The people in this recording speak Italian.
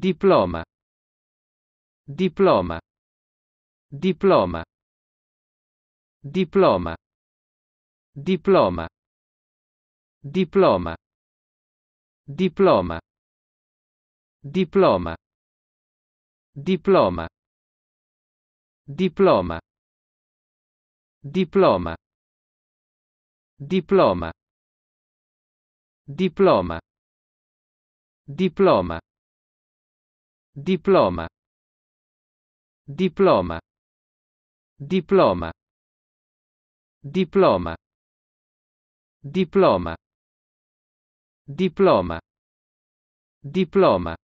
diploma diploma diploma diploma diploma diploma diploma diploma diploma diploma diploma diploma diploma diploma Diploma. Diploma. Diploma. Diploma. Diploma. Diploma. Diploma.